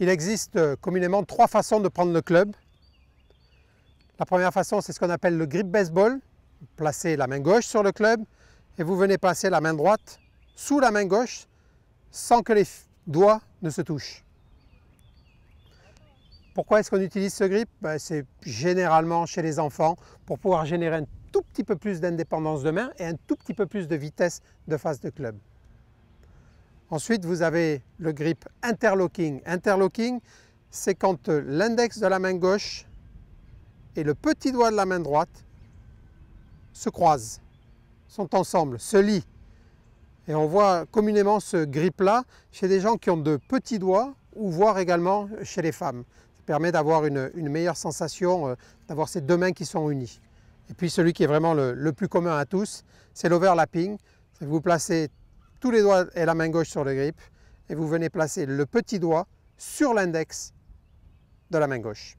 Il existe euh, communément trois façons de prendre le club. La première façon, c'est ce qu'on appelle le grip baseball. Vous placez la main gauche sur le club et vous venez placer la main droite sous la main gauche sans que les doigts ne se touchent. Pourquoi est-ce qu'on utilise ce grip ben, C'est généralement chez les enfants pour pouvoir générer un tout petit peu plus d'indépendance de main et un tout petit peu plus de vitesse de face de club. Ensuite, vous avez le grip interlocking. Interlocking, c'est quand euh, l'index de la main gauche et le petit doigt de la main droite se croisent, sont ensemble, se lient. Et on voit communément ce grip-là chez des gens qui ont de petits doigts ou voire également chez les femmes. Ça permet d'avoir une, meilleure sensation, euh, d'avoir ces deux mains qui sont unies. Et puis celui qui est vraiment le, le plus commun à tous, c'est l'overlapping. Vous placez tous les doigts et la main gauche sur le grip et vous venez placer le petit doigt sur l'index de la main gauche.